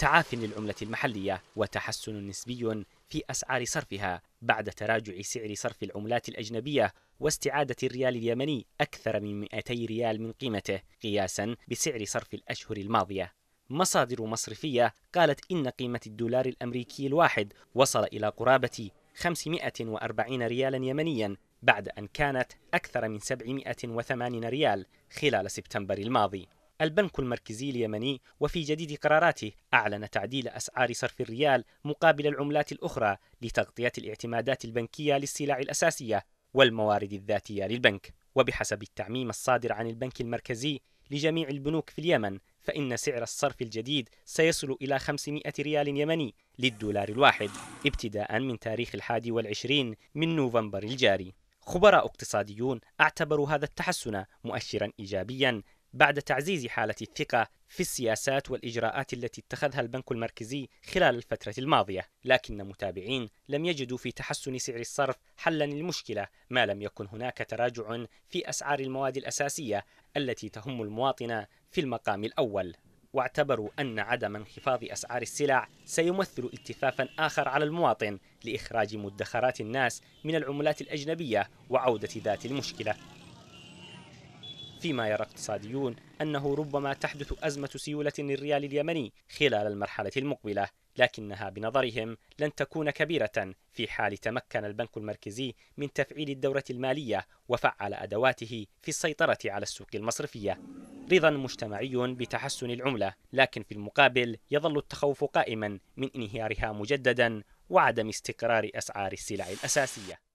تعاف للعملة المحلية وتحسن نسبي في أسعار صرفها بعد تراجع سعر صرف العملات الأجنبية واستعادة الريال اليمني أكثر من 200 ريال من قيمته قياسا بسعر صرف الأشهر الماضية مصادر مصرفية قالت إن قيمة الدولار الأمريكي الواحد وصل إلى قرابة 540 ريالا يمنيا بعد أن كانت أكثر من 780 ريال خلال سبتمبر الماضي البنك المركزي اليمني وفي جديد قراراته أعلن تعديل أسعار صرف الريال مقابل العملات الأخرى لتغطية الاعتمادات البنكية للسلع الأساسية والموارد الذاتية للبنك وبحسب التعميم الصادر عن البنك المركزي لجميع البنوك في اليمن فإن سعر الصرف الجديد سيصل إلى 500 ريال يمني للدولار الواحد ابتداء من تاريخ الحادي والعشرين من نوفمبر الجاري خبراء اقتصاديون اعتبروا هذا التحسن مؤشرا ايجابيا بعد تعزيز حالة الثقة في السياسات والإجراءات التي اتخذها البنك المركزي خلال الفترة الماضية، لكن متابعين لم يجدوا في تحسن سعر الصرف حلا للمشكلة، ما لم يكن هناك تراجع في أسعار المواد الأساسية التي تهم المواطن في المقام الأول. واعتبروا أن عدم انخفاض أسعار السلع سيمثل التفافا آخر على المواطن لإخراج مدخرات الناس من العملات الأجنبية وعودة ذات المشكلة فيما يرى اقتصاديون أنه ربما تحدث أزمة سيولة للريال اليمني خلال المرحلة المقبلة لكنها بنظرهم لن تكون كبيرة في حال تمكن البنك المركزي من تفعيل الدورة المالية وفعل أدواته في السيطرة على السوق المصرفية رضا مجتمعي بتحسن العملة لكن في المقابل يظل التخوف قائما من انهيارها مجددا وعدم استقرار أسعار السلع الأساسية